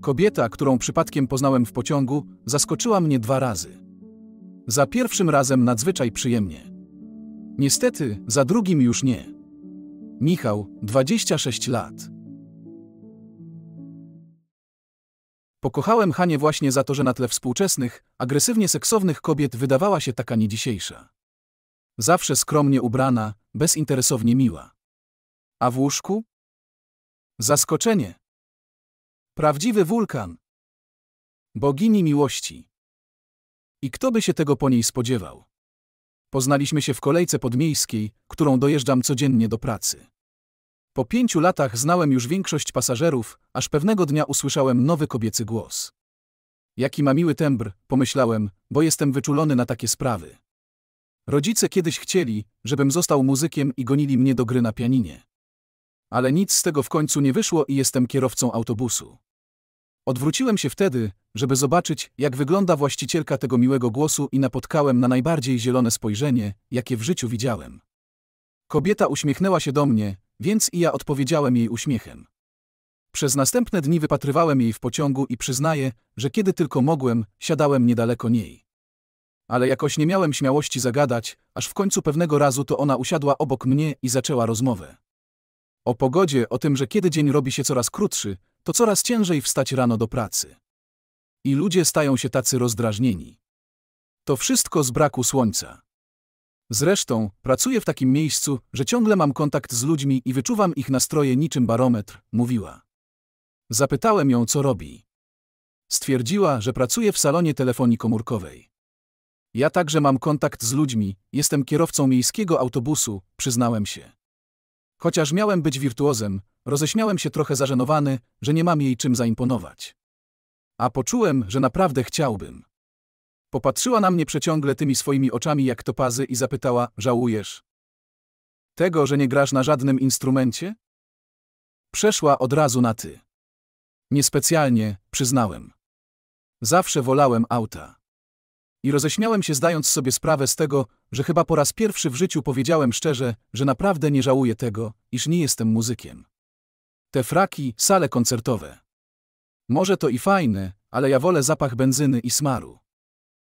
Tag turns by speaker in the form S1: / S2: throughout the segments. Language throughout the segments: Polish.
S1: Kobieta, którą przypadkiem poznałem w pociągu, zaskoczyła mnie dwa razy. Za pierwszym razem nadzwyczaj przyjemnie. Niestety, za drugim już nie. Michał, 26 lat. Pokochałem Hanie właśnie za to, że na tle współczesnych, agresywnie seksownych kobiet wydawała się taka niedzisiejsza. Zawsze skromnie ubrana, bezinteresownie miła. A w łóżku? Zaskoczenie. Prawdziwy wulkan. Bogini miłości. I kto by się tego po niej spodziewał? Poznaliśmy się w kolejce podmiejskiej, którą dojeżdżam codziennie do pracy. Po pięciu latach znałem już większość pasażerów, aż pewnego dnia usłyszałem nowy kobiecy głos. Jaki ma miły tembr, pomyślałem, bo jestem wyczulony na takie sprawy. Rodzice kiedyś chcieli, żebym został muzykiem i gonili mnie do gry na pianinie. Ale nic z tego w końcu nie wyszło i jestem kierowcą autobusu. Odwróciłem się wtedy, żeby zobaczyć, jak wygląda właścicielka tego miłego głosu i napotkałem na najbardziej zielone spojrzenie, jakie w życiu widziałem. Kobieta uśmiechnęła się do mnie, więc i ja odpowiedziałem jej uśmiechem. Przez następne dni wypatrywałem jej w pociągu i przyznaję, że kiedy tylko mogłem, siadałem niedaleko niej. Ale jakoś nie miałem śmiałości zagadać, aż w końcu pewnego razu to ona usiadła obok mnie i zaczęła rozmowę. O pogodzie, o tym, że kiedy dzień robi się coraz krótszy, to coraz ciężej wstać rano do pracy. I ludzie stają się tacy rozdrażnieni. To wszystko z braku słońca. Zresztą, pracuję w takim miejscu, że ciągle mam kontakt z ludźmi i wyczuwam ich nastroje niczym barometr, mówiła. Zapytałem ją, co robi. Stwierdziła, że pracuje w salonie telefonii komórkowej. Ja także mam kontakt z ludźmi, jestem kierowcą miejskiego autobusu, przyznałem się. Chociaż miałem być wirtuozem, roześmiałem się trochę zażenowany, że nie mam jej czym zaimponować. A poczułem, że naprawdę chciałbym. Popatrzyła na mnie przeciągle tymi swoimi oczami jak topazy i zapytała, żałujesz? Tego, że nie grasz na żadnym instrumencie? Przeszła od razu na ty. Niespecjalnie, przyznałem. Zawsze wolałem auta. I roześmiałem się zdając sobie sprawę z tego, że chyba po raz pierwszy w życiu powiedziałem szczerze, że naprawdę nie żałuję tego, iż nie jestem muzykiem. Te fraki, sale koncertowe. Może to i fajne, ale ja wolę zapach benzyny i smaru.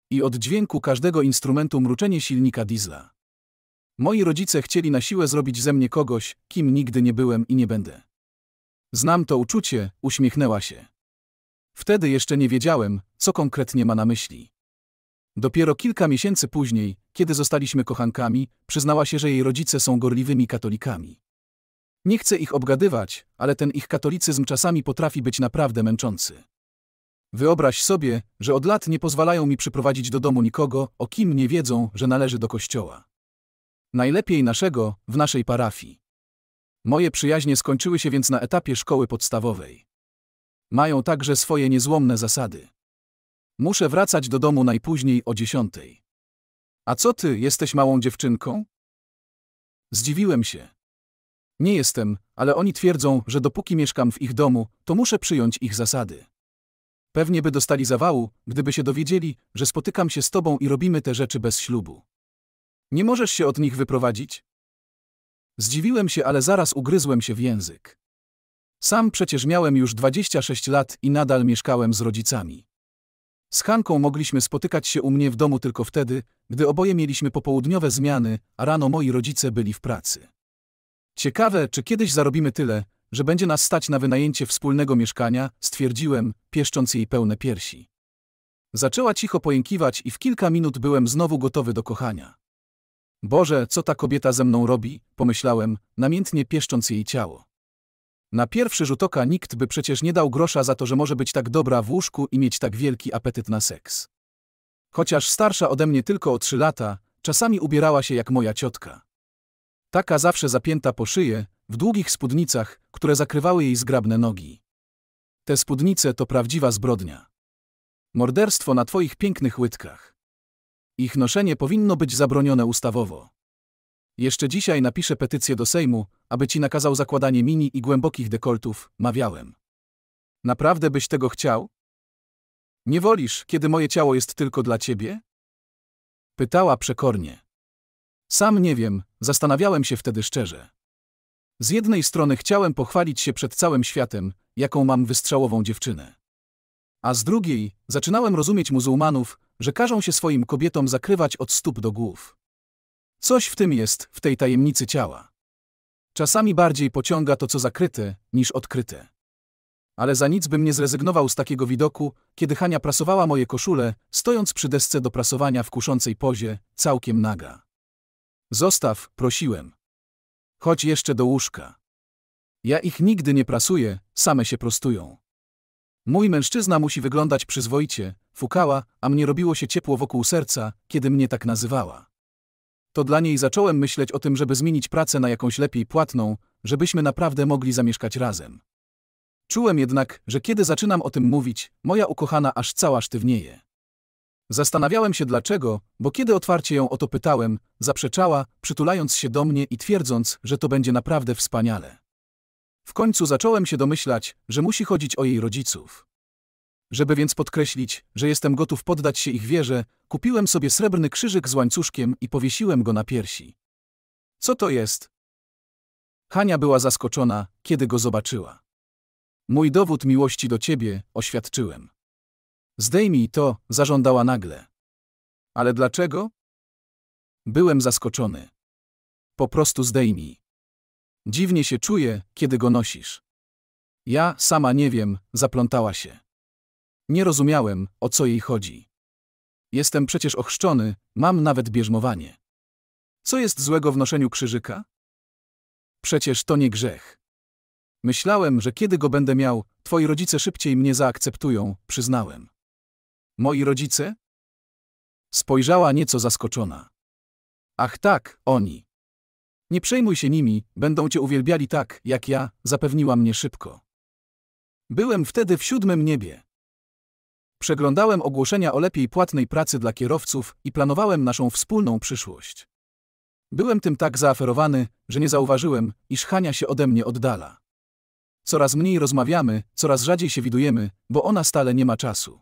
S1: I od dźwięku każdego instrumentu mruczenie silnika diesla. Moi rodzice chcieli na siłę zrobić ze mnie kogoś, kim nigdy nie byłem i nie będę. Znam to uczucie, uśmiechnęła się. Wtedy jeszcze nie wiedziałem, co konkretnie ma na myśli. Dopiero kilka miesięcy później, kiedy zostaliśmy kochankami, przyznała się, że jej rodzice są gorliwymi katolikami. Nie chcę ich obgadywać, ale ten ich katolicyzm czasami potrafi być naprawdę męczący. Wyobraź sobie, że od lat nie pozwalają mi przyprowadzić do domu nikogo, o kim nie wiedzą, że należy do kościoła. Najlepiej naszego, w naszej parafii. Moje przyjaźnie skończyły się więc na etapie szkoły podstawowej. Mają także swoje niezłomne zasady. Muszę wracać do domu najpóźniej o dziesiątej. A co ty, jesteś małą dziewczynką? Zdziwiłem się. Nie jestem, ale oni twierdzą, że dopóki mieszkam w ich domu, to muszę przyjąć ich zasady. Pewnie by dostali zawału, gdyby się dowiedzieli, że spotykam się z tobą i robimy te rzeczy bez ślubu. Nie możesz się od nich wyprowadzić? Zdziwiłem się, ale zaraz ugryzłem się w język. Sam przecież miałem już 26 lat i nadal mieszkałem z rodzicami. Z Hanką mogliśmy spotykać się u mnie w domu tylko wtedy, gdy oboje mieliśmy popołudniowe zmiany, a rano moi rodzice byli w pracy. Ciekawe, czy kiedyś zarobimy tyle, że będzie nas stać na wynajęcie wspólnego mieszkania, stwierdziłem, pieszcząc jej pełne piersi. Zaczęła cicho pojękiwać i w kilka minut byłem znowu gotowy do kochania. Boże, co ta kobieta ze mną robi, pomyślałem, namiętnie pieszcząc jej ciało. Na pierwszy rzut oka nikt by przecież nie dał grosza za to, że może być tak dobra w łóżku i mieć tak wielki apetyt na seks. Chociaż starsza ode mnie tylko o trzy lata, czasami ubierała się jak moja ciotka. Taka zawsze zapięta po szyję, w długich spódnicach, które zakrywały jej zgrabne nogi. Te spódnice to prawdziwa zbrodnia. Morderstwo na twoich pięknych łydkach. Ich noszenie powinno być zabronione ustawowo. Jeszcze dzisiaj napiszę petycję do Sejmu, aby ci nakazał zakładanie mini i głębokich dekoltów, mawiałem. Naprawdę byś tego chciał? Nie wolisz, kiedy moje ciało jest tylko dla ciebie? Pytała przekornie. Sam nie wiem, zastanawiałem się wtedy szczerze. Z jednej strony chciałem pochwalić się przed całym światem, jaką mam wystrzałową dziewczynę. A z drugiej, zaczynałem rozumieć muzułmanów, że każą się swoim kobietom zakrywać od stóp do głów. Coś w tym jest, w tej tajemnicy ciała. Czasami bardziej pociąga to, co zakryte, niż odkryte. Ale za nic bym nie zrezygnował z takiego widoku, kiedy Hania prasowała moje koszule, stojąc przy desce do prasowania w kuszącej pozie, całkiem naga. Zostaw, prosiłem. Chodź jeszcze do łóżka. Ja ich nigdy nie prasuję, same się prostują. Mój mężczyzna musi wyglądać przyzwoicie, fukała, a mnie robiło się ciepło wokół serca, kiedy mnie tak nazywała. To dla niej zacząłem myśleć o tym, żeby zmienić pracę na jakąś lepiej płatną, żebyśmy naprawdę mogli zamieszkać razem. Czułem jednak, że kiedy zaczynam o tym mówić, moja ukochana aż cała sztywnieje. Zastanawiałem się dlaczego, bo kiedy otwarcie ją o to pytałem, zaprzeczała, przytulając się do mnie i twierdząc, że to będzie naprawdę wspaniale. W końcu zacząłem się domyślać, że musi chodzić o jej rodziców. Żeby więc podkreślić, że jestem gotów poddać się ich wierze, kupiłem sobie srebrny krzyżyk z łańcuszkiem i powiesiłem go na piersi. Co to jest? Hania była zaskoczona, kiedy go zobaczyła. Mój dowód miłości do ciebie, oświadczyłem. Zdejmij to, zażądała nagle. Ale dlaczego? Byłem zaskoczony. Po prostu zdejmij. Dziwnie się czuję, kiedy go nosisz. Ja sama nie wiem, zaplątała się. Nie rozumiałem, o co jej chodzi. Jestem przecież ochrzczony, mam nawet bierzmowanie. Co jest złego w noszeniu krzyżyka? Przecież to nie grzech. Myślałem, że kiedy go będę miał, twoi rodzice szybciej mnie zaakceptują, przyznałem. Moi rodzice? Spojrzała nieco zaskoczona. Ach tak, oni. Nie przejmuj się nimi, będą cię uwielbiali tak, jak ja, zapewniła mnie szybko. Byłem wtedy w siódmym niebie. Przeglądałem ogłoszenia o lepiej płatnej pracy dla kierowców i planowałem naszą wspólną przyszłość. Byłem tym tak zaaferowany, że nie zauważyłem, iż Hania się ode mnie oddala. Coraz mniej rozmawiamy, coraz rzadziej się widujemy, bo ona stale nie ma czasu.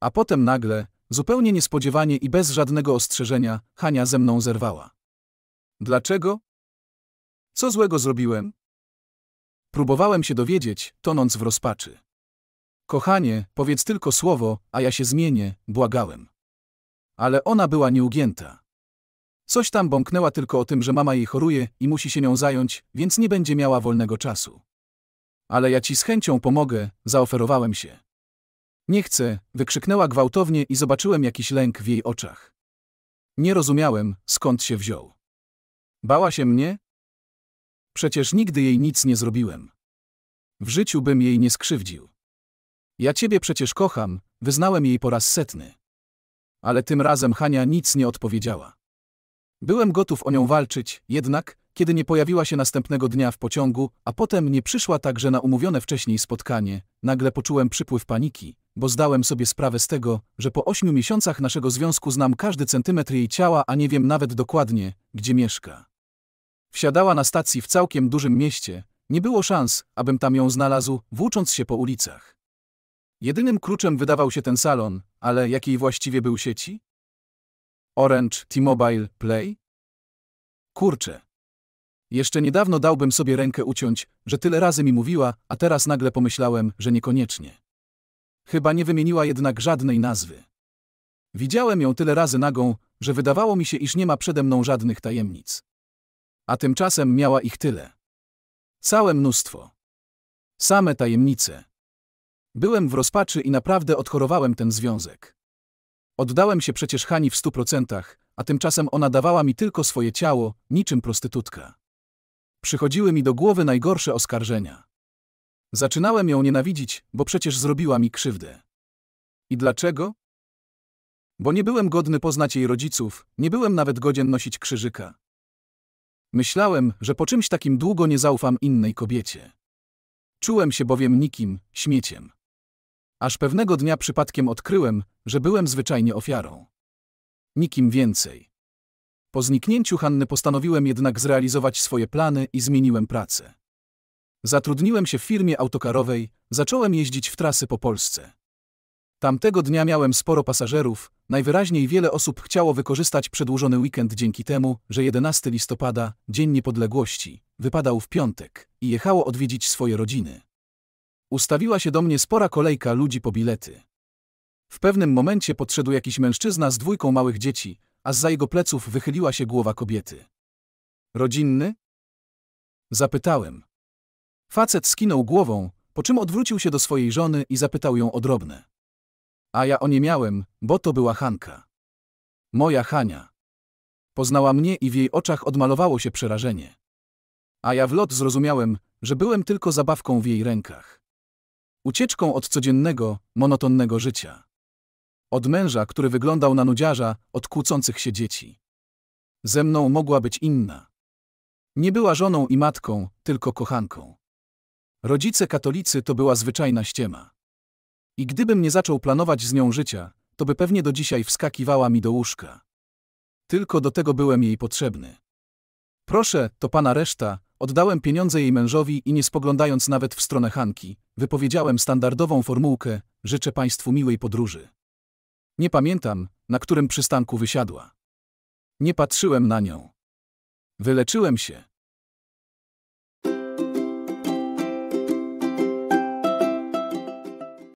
S1: A potem nagle, zupełnie niespodziewanie i bez żadnego ostrzeżenia, Hania ze mną zerwała. Dlaczego? Co złego zrobiłem? Próbowałem się dowiedzieć, tonąc w rozpaczy. Kochanie, powiedz tylko słowo, a ja się zmienię, błagałem. Ale ona była nieugięta. Coś tam bąknęła tylko o tym, że mama jej choruje i musi się nią zająć, więc nie będzie miała wolnego czasu. Ale ja ci z chęcią pomogę, zaoferowałem się. Nie chcę, wykrzyknęła gwałtownie i zobaczyłem jakiś lęk w jej oczach. Nie rozumiałem, skąd się wziął. Bała się mnie? Przecież nigdy jej nic nie zrobiłem. W życiu bym jej nie skrzywdził. Ja ciebie przecież kocham, wyznałem jej po raz setny. Ale tym razem Hania nic nie odpowiedziała. Byłem gotów o nią walczyć, jednak, kiedy nie pojawiła się następnego dnia w pociągu, a potem nie przyszła także na umówione wcześniej spotkanie, nagle poczułem przypływ paniki, bo zdałem sobie sprawę z tego, że po ośmiu miesiącach naszego związku znam każdy centymetr jej ciała, a nie wiem nawet dokładnie, gdzie mieszka. Wsiadała na stacji w całkiem dużym mieście, nie było szans, abym tam ją znalazł, włócząc się po ulicach. Jedynym kluczem wydawał się ten salon, ale jakiej właściwie był sieci? Orange, T-Mobile, Play? Kurczę. Jeszcze niedawno dałbym sobie rękę uciąć, że tyle razy mi mówiła, a teraz nagle pomyślałem, że niekoniecznie. Chyba nie wymieniła jednak żadnej nazwy. Widziałem ją tyle razy nagą, że wydawało mi się, iż nie ma przede mną żadnych tajemnic. A tymczasem miała ich tyle. Całe mnóstwo. Same tajemnice. Byłem w rozpaczy i naprawdę odchorowałem ten związek. Oddałem się przecież Hani w stu procentach, a tymczasem ona dawała mi tylko swoje ciało, niczym prostytutka. Przychodziły mi do głowy najgorsze oskarżenia. Zaczynałem ją nienawidzić, bo przecież zrobiła mi krzywdę. I dlaczego? Bo nie byłem godny poznać jej rodziców, nie byłem nawet godzien nosić krzyżyka. Myślałem, że po czymś takim długo nie zaufam innej kobiecie. Czułem się bowiem nikim, śmieciem. Aż pewnego dnia przypadkiem odkryłem, że byłem zwyczajnie ofiarą. Nikim więcej. Po zniknięciu Hanny postanowiłem jednak zrealizować swoje plany i zmieniłem pracę. Zatrudniłem się w firmie autokarowej, zacząłem jeździć w trasy po Polsce. Tamtego dnia miałem sporo pasażerów, najwyraźniej wiele osób chciało wykorzystać przedłużony weekend dzięki temu, że 11 listopada, Dzień Niepodległości, wypadał w piątek i jechało odwiedzić swoje rodziny. Ustawiła się do mnie spora kolejka ludzi po bilety. W pewnym momencie podszedł jakiś mężczyzna z dwójką małych dzieci, a z za jego pleców wychyliła się głowa kobiety. Rodzinny? Zapytałem. Facet skinął głową, po czym odwrócił się do swojej żony i zapytał ją o drobne. A ja o nie miałem, bo to była Hanka. Moja Hania. Poznała mnie i w jej oczach odmalowało się przerażenie. A ja w lot zrozumiałem, że byłem tylko zabawką w jej rękach ucieczką od codziennego, monotonnego życia. Od męża, który wyglądał na nudziarza, od kłócących się dzieci. Ze mną mogła być inna. Nie była żoną i matką, tylko kochanką. Rodzice katolicy to była zwyczajna ściema. I gdybym nie zaczął planować z nią życia, to by pewnie do dzisiaj wskakiwała mi do łóżka. Tylko do tego byłem jej potrzebny. Proszę, to pana reszta, oddałem pieniądze jej mężowi i nie spoglądając nawet w stronę Hanki, Wypowiedziałem standardową formułkę: Życzę Państwu miłej podróży. Nie pamiętam, na którym przystanku wysiadła. Nie patrzyłem na nią. Wyleczyłem się.